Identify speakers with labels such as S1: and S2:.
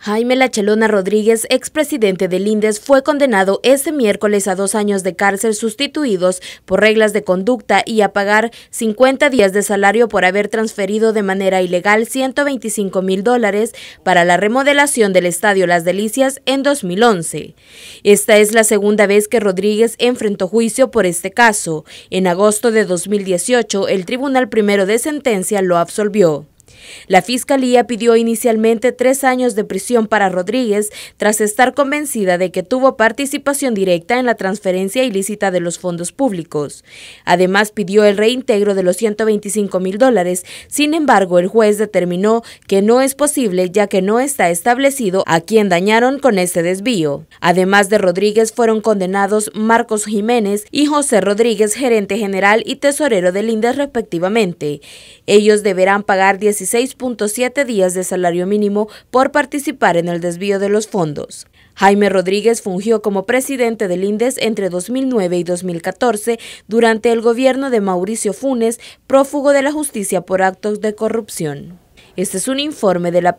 S1: Jaime Lachelona Rodríguez, expresidente del INDES, fue condenado este miércoles a dos años de cárcel sustituidos por reglas de conducta y a pagar 50 días de salario por haber transferido de manera ilegal 125 mil dólares para la remodelación del Estadio Las Delicias en 2011. Esta es la segunda vez que Rodríguez enfrentó juicio por este caso. En agosto de 2018, el Tribunal Primero de Sentencia lo absolvió. La Fiscalía pidió inicialmente tres años de prisión para Rodríguez tras estar convencida de que tuvo participación directa en la transferencia ilícita de los fondos públicos. Además, pidió el reintegro de los 125 mil dólares. Sin embargo, el juez determinó que no es posible ya que no está establecido a quién dañaron con este desvío. Además de Rodríguez, fueron condenados Marcos Jiménez y José Rodríguez, gerente general y tesorero del Lindes respectivamente. Ellos deberán pagar 16 6.7 días de salario mínimo por participar en el desvío de los fondos. Jaime Rodríguez fungió como presidente del INDES entre 2009 y 2014 durante el gobierno de Mauricio Funes, prófugo de la justicia por actos de corrupción. Este es un informe de la